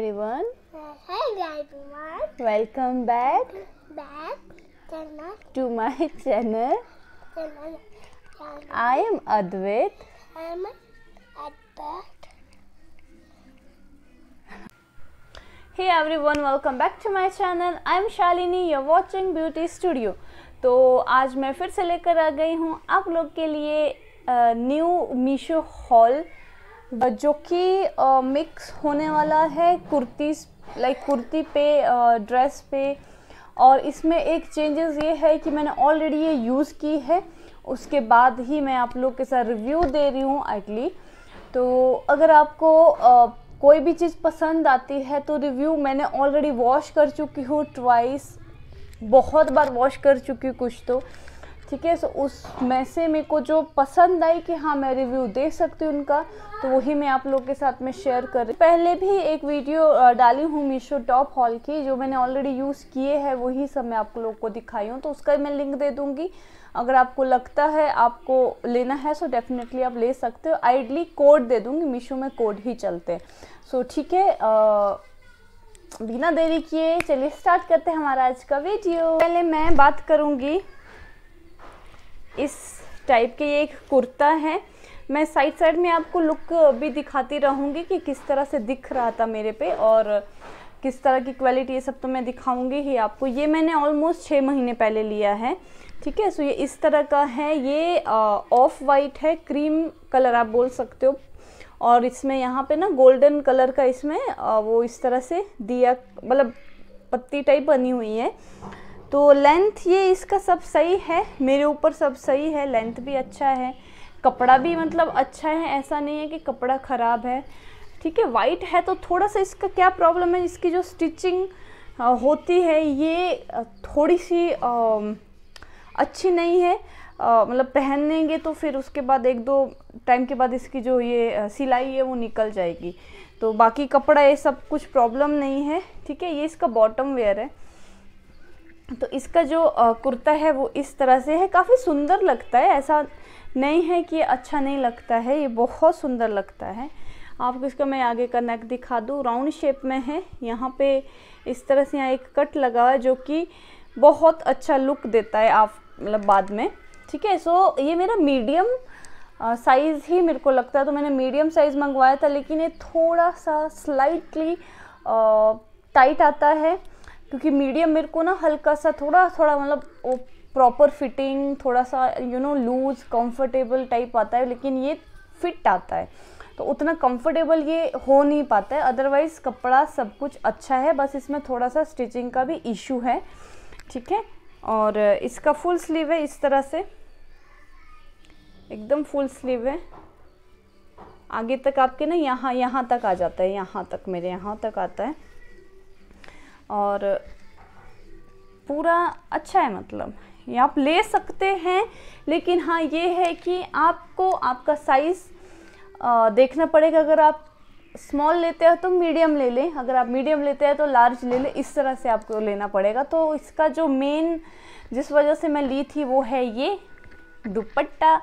everyone. Hello everyone. Welcome back. Back to my channel. I am Advait. I am Advait. Hey everyone, welcome back to my channel. I am Shalini. You're watching Beauty Studio. तो आज मैं फिर से लेकर आ गई हूँ आप लोग के लिए न्यू मीशो हॉल जो कि मिक्स होने वाला है कुर्ती लाइक कुर्ती पे ड्रेस पे और इसमें एक चेंजेस ये है कि मैंने ऑलरेडी ये यूज़ की है उसके बाद ही मैं आप लोग के साथ रिव्यू दे रही हूँ आइटली तो अगर आपको आ, कोई भी चीज़ पसंद आती है तो रिव्यू मैंने ऑलरेडी वॉश कर चुकी हूँ ट्वाइस बहुत बार वॉश कर चुकी हूँ कुछ तो ठीक है सो उस में से मेरे को जो पसंद आई कि हाँ मैं रिव्यू दे सकती हूँ उनका तो वही मैं आप लोग के साथ में शेयर कर रही पहले भी एक वीडियो डाली हूँ मीशो टॉप हॉल की जो मैंने ऑलरेडी यूज़ किए हैं वही सब मैं आप लोग को दिखाई हूँ तो उसका मैं लिंक दे दूँगी अगर आपको लगता है आपको लेना है सो डेफिनेटली आप ले सकते हो आइडली कोड दे दूँगी मीशो में कोड ही चलते हैं सो ठीक है बिना देरी किए चलिए स्टार्ट करते हैं हमारा आज का वीडियो पहले मैं बात करूँगी इस टाइप के ये एक कुर्ता है मैं साइड साइड में आपको लुक भी दिखाती रहूँगी कि किस तरह से दिख रहा था मेरे पे और किस तरह की क्वालिटी ये सब तो मैं दिखाऊंगी ही आपको ये मैंने ऑलमोस्ट छः महीने पहले लिया है ठीक है सो ये इस तरह का है ये ऑफ वाइट है क्रीम कलर आप बोल सकते हो और इसमें यहाँ पे ना गोल्डन कलर का इसमें आ, वो इस तरह से दिया मतलब पत्ती टाइप बनी हुई है तो लेंथ ये इसका सब सही है मेरे ऊपर सब सही है लेंथ भी अच्छा है कपड़ा भी मतलब अच्छा है ऐसा नहीं है कि कपड़ा ख़राब है ठीक है वाइट है तो थोड़ा सा इसका क्या प्रॉब्लम है इसकी जो स्टिचिंग होती है ये थोड़ी सी अच्छी नहीं है मतलब पहनेंगे तो फिर उसके बाद एक दो टाइम के बाद इसकी जो ये सिलाई है वो निकल जाएगी तो बाकी कपड़ा ये सब कुछ प्रॉब्लम नहीं है ठीक है ये इसका बॉटम वेयर है तो इसका जो कुर्ता है वो इस तरह से है काफ़ी सुंदर लगता है ऐसा नहीं है कि अच्छा नहीं लगता है ये बहुत सुंदर लगता है आपको इसका मैं आगे का नेक दिखा दूँ राउंड शेप में है यहाँ पे इस तरह से यहाँ एक कट लगा हुआ है जो कि बहुत अच्छा लुक देता है आप मतलब बाद में ठीक है सो ये मेरा मीडियम साइज़ ही मेरे को लगता है तो मैंने मीडियम साइज़ मंगवाया था लेकिन ये थोड़ा सा स्लाइटली टाइट आता है क्योंकि मीडियम मेरे को ना हल्का सा थोड़ा थोड़ा मतलब वो प्रॉपर फिटिंग थोड़ा सा you know loose comfortable type आता है लेकिन ये फिट आता है तो उतना कंफर्टेबल ये हो नहीं पाता है अदरवाइज़ कपड़ा सब कुछ अच्छा है बस इसमें थोड़ा सा स्टिचिंग का भी इशू है ठीक है और इसका फुल स्लीव है इस तरह से एकदम फुल स्लीव है आगे तक आपके ना यहाँ यहाँ तक आ जाता है यहाँ तक मेरे यहाँ तक आता है और पूरा अच्छा है मतलब ये आप ले सकते हैं लेकिन हाँ ये है कि आपको आपका साइज़ देखना पड़ेगा अगर आप स्मॉल लेते हैं तो मीडियम ले लें अगर आप मीडियम लेते हैं तो लार्ज ले लें इस तरह से आपको लेना पड़ेगा तो इसका जो मेन जिस वजह से मैं ली थी वो है ये दुपट्टा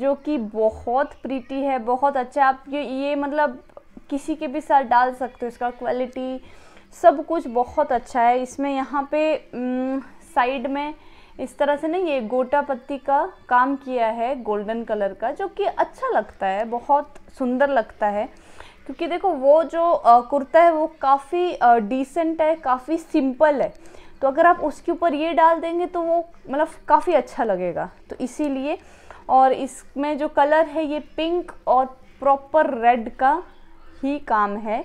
जो कि बहुत प्रीटी है बहुत अच्छा आप ये ये मतलब किसी के भी साथ डाल सकते हो इसका क्वालिटी सब कुछ बहुत अच्छा है इसमें यहाँ पे साइड में इस तरह से ना ये गोटा पत्ती का काम किया है गोल्डन कलर का जो कि अच्छा लगता है बहुत सुंदर लगता है क्योंकि देखो वो जो कुर्ता है वो काफ़ी डिसेंट है काफ़ी सिंपल है तो अगर आप उसके ऊपर ये डाल देंगे तो वो मतलब काफ़ी अच्छा लगेगा तो इसीलिए और इसमें जो कलर है ये पिंक और प्रॉपर रेड का ही काम है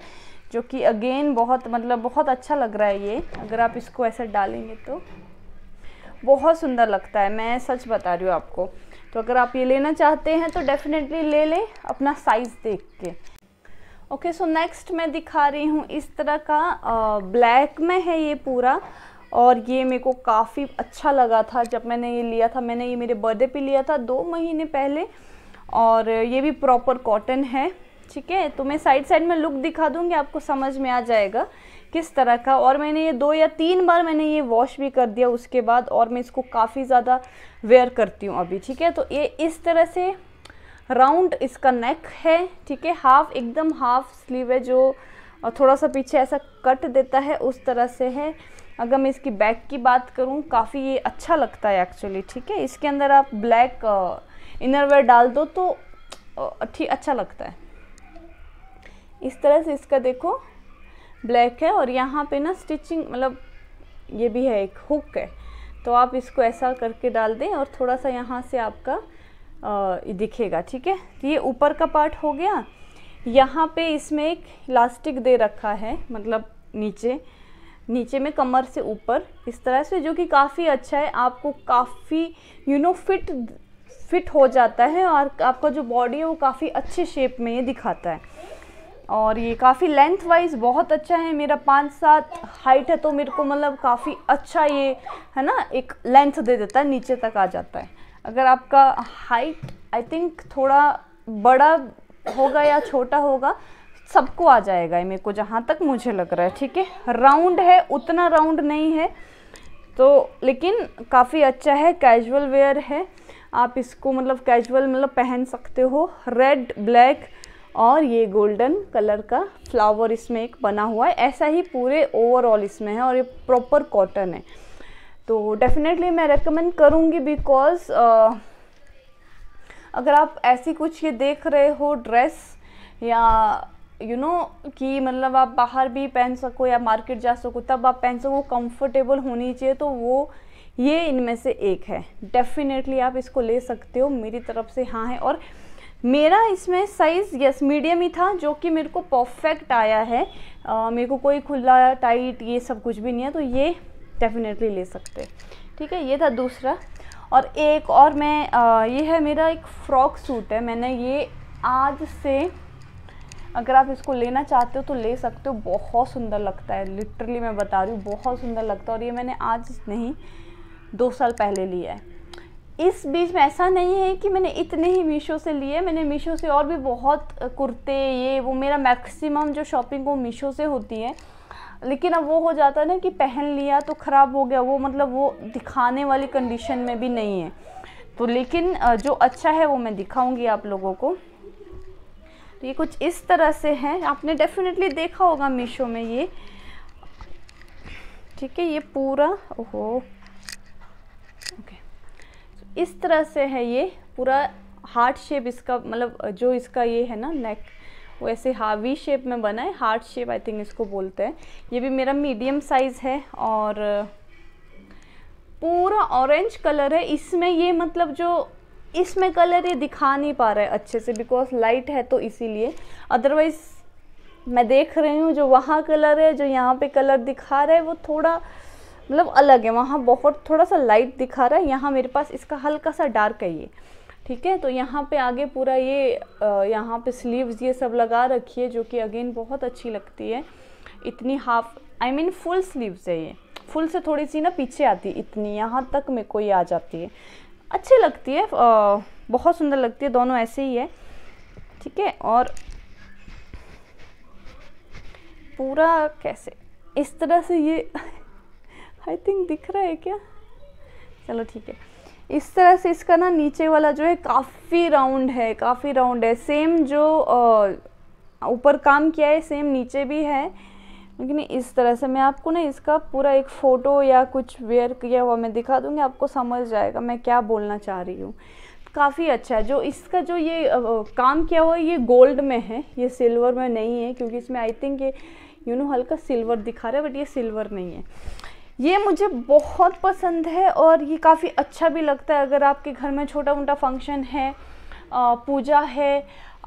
जो कि अगेन बहुत मतलब बहुत अच्छा लग रहा है ये अगर आप इसको ऐसे डालेंगे तो बहुत सुंदर लगता है मैं सच बता रही हूँ आपको तो अगर आप ये लेना चाहते हैं तो डेफिनेटली ले लें अपना साइज़ देख के ओके सो नेक्स्ट मैं दिखा रही हूँ इस तरह का ब्लैक में है ये पूरा और ये मेरे को काफ़ी अच्छा लगा था जब मैंने ये लिया था मैंने ये मेरे बर्थडे पे लिया था दो महीने पहले और ये भी प्रॉपर कॉटन है ठीक है तो मैं साइड साइड में लुक दिखा दूँगी आपको समझ में आ जाएगा किस तरह का और मैंने ये दो या तीन बार मैंने ये वॉश भी कर दिया उसके बाद और मैं इसको काफ़ी ज़्यादा वेयर करती हूँ अभी ठीक है तो ये इस तरह से राउंड इसका नेक है ठीक है हाफ एकदम हाफ स्लीव है जो थोड़ा सा पीछे ऐसा कट देता है उस तरह से है अगर मैं इसकी बैक की बात करूँ काफ़ी ये अच्छा लगता है एक्चुअली ठीक है इसके अंदर आप ब्लैक इनरवेयर डाल दो तो ठीक अच्छा लगता है इस तरह से इसका देखो ब्लैक है और यहाँ पे ना स्टिचिंग मतलब ये भी है एक हुक है तो आप इसको ऐसा करके डाल दें और थोड़ा सा यहाँ से आपका आ, दिखेगा ठीक है तो ये ऊपर का पार्ट हो गया यहाँ पे इसमें एक इलास्टिक दे रखा है मतलब नीचे नीचे में कमर से ऊपर इस तरह से जो कि काफ़ी अच्छा है आपको काफ़ी यू नो फिट फिट हो जाता है और आपका जो बॉडी है वो काफ़ी अच्छे शेप में ये दिखाता है और ये काफ़ी लेंथ वाइज बहुत अच्छा है मेरा पाँच सात हाइट है तो मेरे को मतलब काफ़ी अच्छा ये है ना एक लेंथ दे देता है नीचे तक आ जाता है अगर आपका हाइट आई थिंक थोड़ा बड़ा होगा या छोटा होगा सबको आ जाएगा मेरे को जहाँ तक मुझे लग रहा है ठीक है राउंड है उतना राउंड नहीं है तो लेकिन काफ़ी अच्छा है कैजुअल वेयर है आप इसको मतलब कैजुअल मतलब पहन सकते हो रेड ब्लैक और ये गोल्डन कलर का फ्लावर इसमें एक बना हुआ है ऐसा ही पूरे ओवरऑल इसमें है और ये प्रॉपर कॉटन है तो डेफिनेटली मैं रेकमेंड करूँगी बिकॉज अगर आप ऐसी कुछ ये देख रहे हो ड्रेस या यू you नो know, कि मतलब आप बाहर भी पहन सको या मार्केट जा सको तब आप पहन सको कंफर्टेबल होनी चाहिए तो वो ये इनमें से एक है डेफिनेटली आप इसको ले सकते हो मेरी तरफ से हाँ है और मेरा इसमें साइज़ यस मीडियम ही था जो कि मेरे को परफेक्ट आया है आ, मेरे को कोई खुला टाइट ये सब कुछ भी नहीं है तो ये डेफिनेटली ले सकते ठीक है ये था दूसरा और एक और मैं आ, ये है मेरा एक फ्रॉक सूट है मैंने ये आज से अगर आप इसको लेना चाहते हो तो ले सकते हो बहुत सुंदर लगता है लिटरली मैं बता रही हूँ बहुत सुंदर लगता है और ये मैंने आज नहीं दो साल पहले लिया है इस बीच में ऐसा नहीं है कि मैंने इतने ही मीशो से लिए मैंने मीशो से और भी बहुत कुर्ते ये वो मेरा मैक्सिमम जो शॉपिंग वो मीशो से होती है लेकिन अब वो हो जाता है ना कि पहन लिया तो ख़राब हो गया वो मतलब वो दिखाने वाली कंडीशन में भी नहीं है तो लेकिन जो अच्छा है वो मैं दिखाऊँगी आप लोगों को तो ये कुछ इस तरह से है आपने डेफिनेटली देखा होगा मीशो में ये ठीक है ये पूरा ओहो इस तरह से है ये पूरा हार्ट शेप इसका मतलब जो इसका ये है ना नेक वो ऐसे हावी शेप में बना है हार्ट शेप आई थिंक इसको बोलते हैं ये भी मेरा मीडियम साइज़ है और पूरा ऑरेंज कलर है इसमें ये मतलब जो इसमें कलर ये दिखा नहीं पा रहा है अच्छे से बिकॉज लाइट है तो इसीलिए अदरवाइज़ मैं देख रही हूँ जो वहाँ कलर है जो यहाँ पे कलर दिखा रहा है वो थोड़ा मतलब अलग है वहाँ बहुत थोड़ा सा लाइट दिखा रहा है यहाँ मेरे पास इसका हल्का सा डार्क है ये ठीक है तो यहाँ पे आगे पूरा ये यहाँ पे स्लीव्स ये सब लगा रखी है जो कि अगेन बहुत अच्छी लगती है इतनी half I mean full sleeves है ये फुल से थोड़ी सी ना पीछे आती इतनी यहाँ तक मेरे को ये आ जाती है अच्छी लगती है आ, बहुत सुंदर लगती है दोनों ऐसे ही है ठीक है और पूरा कैसे इस तरह से ये आई थिंक दिख रहा है क्या चलो ठीक है इस तरह से इसका ना नीचे वाला जो है काफ़ी राउंड है काफ़ी राउंड है सेम जो ऊपर काम किया है सेम नीचे भी है लेकिन इस तरह से मैं आपको ना इसका पूरा एक फ़ोटो या कुछ वेयर किया हुआ मैं दिखा दूँगी आपको समझ जाएगा मैं क्या बोलना चाह रही हूँ काफ़ी अच्छा है जो इसका जो ये काम किया हुआ है ये गोल्ड में है ये सिल्वर में नहीं है क्योंकि इसमें आई थिंक ये यू नो हल्का सिल्वर दिखा रहा है बट ये सिल्वर नहीं है ये मुझे बहुत पसंद है और ये काफ़ी अच्छा भी लगता है अगर आपके घर में छोटा मोटा फंक्शन है पूजा है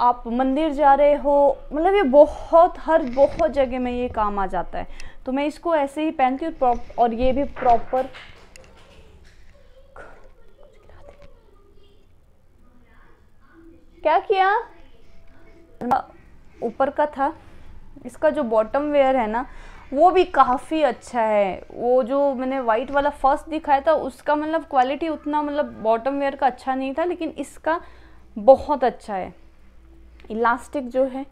आप मंदिर जा रहे हो मतलब ये बहुत हर बहुत जगह में ये काम आ जाता है तो मैं इसको ऐसे ही पहनती हूँ और ये भी प्रॉपर क्या किया ऊपर का था इसका जो बॉटम वेयर है ना वो भी काफ़ी अच्छा है वो जो मैंने वाइट वाला फर्स्ट दिखाया था उसका मतलब क्वालिटी उतना मतलब बॉटम वेयर का अच्छा नहीं था लेकिन इसका बहुत अच्छा है इलास्टिक जो है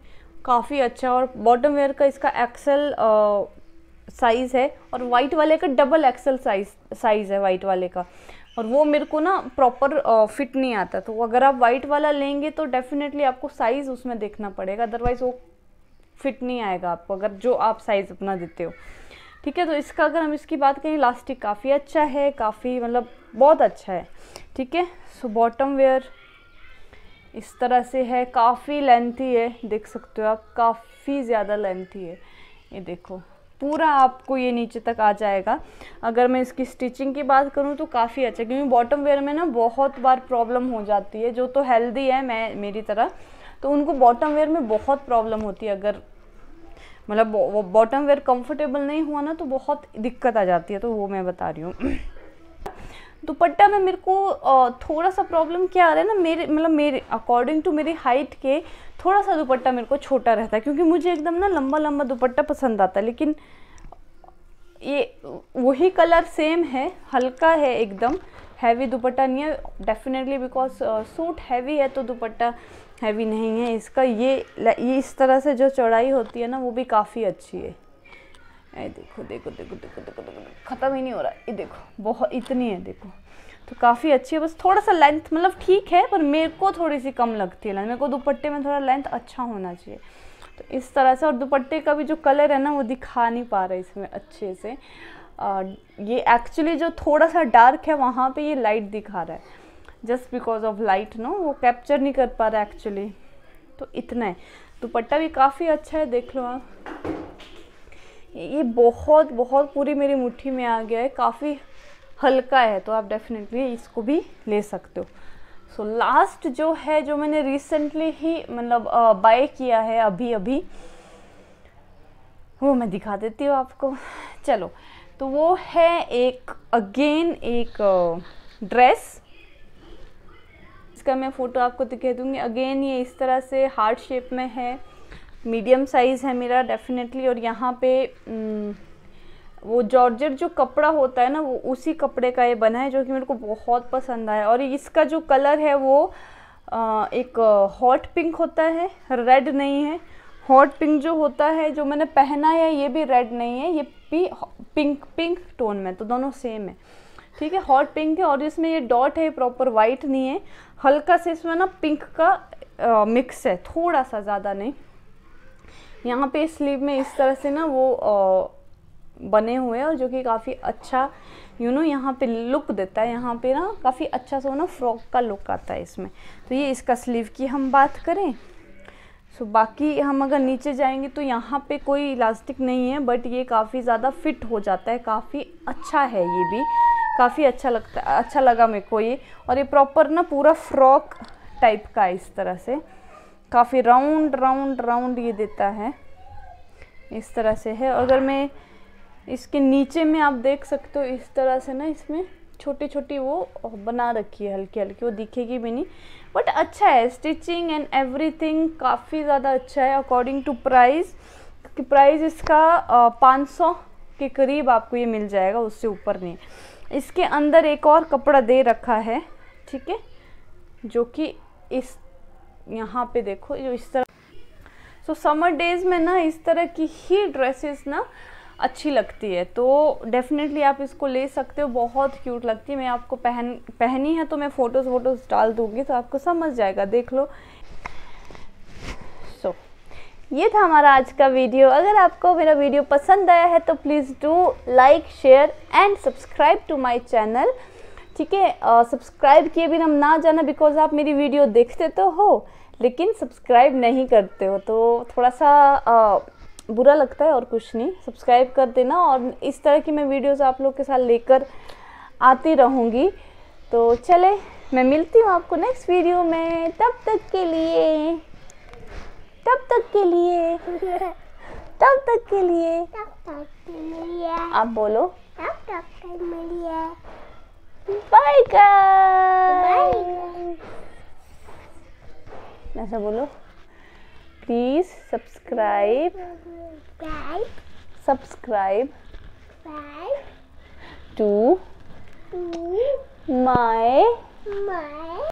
काफ़ी अच्छा और बॉटम वेयर का इसका एक्सेल साइज़ है और वाइट वाले का डबल एक्सेल साइज़ साइज़ है वाइट वाले का और वो मेरे को ना प्रॉपर फिट नहीं आता तो अगर आप वाइट वाला लेंगे तो डेफिनेटली आपको साइज़ उसमें देखना पड़ेगा अदरवाइज़ वो फिट नहीं आएगा आपको अगर जो आप साइज़ अपना देते हो ठीक है तो इसका अगर हम इसकी बात करें इलास्टिक काफ़ी अच्छा है काफ़ी मतलब बहुत अच्छा है ठीक है सो बॉटम वेयर इस तरह से है काफ़ी लेंथी है देख सकते हो आप काफ़ी ज़्यादा लेंथी है ये देखो पूरा आपको ये नीचे तक आ जाएगा अगर मैं इसकी स्टिचिंग की बात करूँ तो काफ़ी अच्छा क्योंकि बॉटम वेयर में ना बहुत बार प्रॉब्लम हो जाती है जो तो हेल्दी है मैं मेरी तरह तो उनको बॉटम वेयर में बहुत प्रॉब्लम होती है अगर मतलब बॉटम वेयर कंफर्टेबल नहीं हुआ ना तो बहुत दिक्कत आ जाती है तो वो मैं बता रही हूँ दुपट्टा में मेरे को थोड़ा सा प्रॉब्लम क्या आ रहा है ना मेरे मतलब मेरे अकॉर्डिंग टू मेरी हाइट के थोड़ा सा दुपट्टा मेरे को छोटा रहता है क्योंकि मुझे एकदम ना लंबा लंबा दुपट्टा पसंद आता है लेकिन ये वही कलर सेम है हल्का है एकदम हैवी दुपट्टा नहीं है डेफिनेटली बिकॉज सूट हैवी है तो दुपट्टा हैवी नहीं है इसका ये ये इस तरह से जो चौड़ाई होती है ना वो भी काफ़ी अच्छी है ये देखो देखो देखो देखो देखो देखो ख़त्म ही नहीं हो रहा ये देखो बहुत इतनी है देखो तो काफ़ी अच्छी है बस थोड़ा सा लेंथ मतलब ठीक है पर मेरे को थोड़ी सी कम लगती है मेरे को दुपट्टे में थोड़ा लेंथ अच्छा होना चाहिए तो इस तरह से और दुपट्टे का भी जो कलर है ना वो दिखा नहीं पा रहा है इसमें अच्छे से आ, ये एक्चुअली जो थोड़ा सा डार्क है वहाँ पे ये लाइट दिखा रहा है just because of light no वो कैप्चर नहीं कर पा रहा एक्चुअली तो इतना है दुपट्टा भी काफ़ी अच्छा है देख लो आप ये बहुत बहुत पूरी मेरी मुट्ठी में आ गया है काफ़ी हल्का है तो आप डेफिनेटली इसको भी ले सकते हो सो so, लास्ट जो है जो मैंने रिसेंटली ही मतलब बाय किया है अभी अभी वो मैं दिखा देती हूँ आपको चलो तो वो है एक अगेन एक ड्रेस इसका मैं फ़ोटो आपको दिखा दूँगी अगेन ये इस तरह से हार्ट शेप में है मीडियम साइज़ है मेरा डेफिनेटली और यहाँ पे हम्म, वो जॉर्जेट जो कपड़ा होता है ना वो उसी कपड़े का ये बना है जो कि मेरे को बहुत पसंद आया और इसका जो कलर है वो आ, एक हॉट पिंक होता है रेड नहीं है हॉट पिंक जो होता है जो मैंने पहना है ये भी रेड नहीं है ये पिंक पिंक टोन में तो दोनों सेम है ठीक है हॉट पिंक है और इसमें ये डॉट है प्रॉपर वाइट नहीं है हल्का से इसमें ना पिंक का मिक्स है थोड़ा सा ज़्यादा नहीं यहाँ पे स्लीव में इस तरह से ना वो आ, बने हुए हैं और जो कि काफ़ी अच्छा यू नो यहाँ पे लुक देता है यहाँ पे ना काफ़ी अच्छा सा ना फ्रॉक का लुक आता है इसमें तो ये इसका स्लीव की हम बात करें सो बाकी हम अगर नीचे जाएंगे तो यहाँ पे कोई इलास्टिक नहीं है बट ये काफ़ी ज़्यादा फिट हो जाता है काफ़ी अच्छा है ये भी काफ़ी अच्छा लगता अच्छा लगा मेरे को ये और ये प्रॉपर ना पूरा फ्रॉक टाइप का है इस तरह से काफ़ी राउंड राउंड राउंड ये देता है इस तरह से है अगर मैं इसके नीचे में आप देख सकते हो इस तरह से ना इसमें छोटी छोटी वो बना रखी है हल्की हल्की वो दिखेगी भी नहीं बट अच्छा है स्टिचिंग एंड एवरीथिंग काफ़ी ज़्यादा अच्छा है अकॉर्डिंग टू प्राइस क्योंकि प्राइस इसका पाँच सौ के करीब आपको ये मिल जाएगा उससे ऊपर नहीं इसके अंदर एक और कपड़ा दे रखा है ठीक है जो कि इस यहाँ पे देखो जो इस तरह सो समर डेज़ में ना इस तरह की ही ड्रेसेस ना अच्छी लगती है तो डेफिनेटली आप इसको ले सकते हो बहुत क्यूट लगती है मैं आपको पहन पहनी है तो मैं फ़ोटोज़ वोटोज़ डाल दूँगी तो आपको समझ जाएगा देख लो ये था हमारा आज का वीडियो अगर आपको मेरा वीडियो पसंद आया है तो please do like share and subscribe to my channel ठीक है सब्सक्राइब किए भी हम ना जाना बिकॉज आप मेरी वीडियो देखते तो हो लेकिन सब्सक्राइब नहीं करते हो तो थोड़ा सा आ, बुरा लगता है और कुछ नहीं सब्सक्राइब कर देना और इस तरह की मैं वीडियोज़ आप लोग के साथ लेकर आती रहूँगी तो चले मैं मिलती हूँ आपको नेक्स्ट वीडियो में तब तक के लिए तब तक के लिए तब तक के लिए आप बोलो तब तक के लिए बाय गाइस ऐसा बोलो please subscribe subscribe to my my